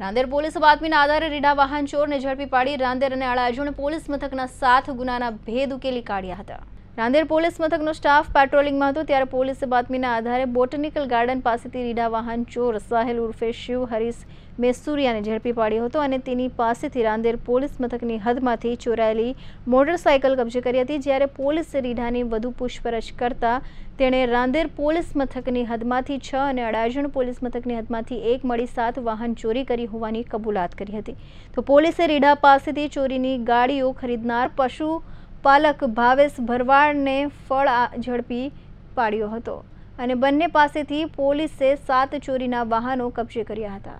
Rander police બાતમીના આધારે રીડા વાહન ચોરને ઝડપી પાડી રાંદેર અને આળા અડાજણ પોલીસ મથકના સાત ગુનાના ભેદ ઉકેલી કાઢ્યા હતા નાંદેડ પોલીસ મથકનો સ્ટાફ પેટ્રોલિંગમાં હતો ત્યારે પોલીસે બાતમીના આધારે બોટનિકલ ગાર્ડન પાસેથી રીડા વાહન ચોર સાહેલ ઉર્ફે શિવ હરીશ મેસુરિયાને ઝડપી પાડ્યો હતો અને તેની પાસેથી રાંદેર પોલીસ મથકની હદમાંથી ચોરાયેલી મોટરસાયકલ કબજે કરી હતી જ્યારે પોલીસે રીઢાની વધુ પૂછપરછ કરતા તેણે રાંદેર પોલીસ મથકની હદમાંથી છ અને અડાજણ પોલીસ મથકની હદમાંથી એક મળી સાત વાહન ચોરી કરી હોવાની કબૂલાત કરી હતી તો પોલીસે રીઢા પાસેથી ચોરીની ગાડીઓ ખરીદનાર પશુ પાલક ભાવેશ ભરવાડને ફળ ઝડપી પાડ્યો હતો અને બંને પાસેથી પોલીસે સાત ચોરીના વાહનો કબજે કર્યા હતા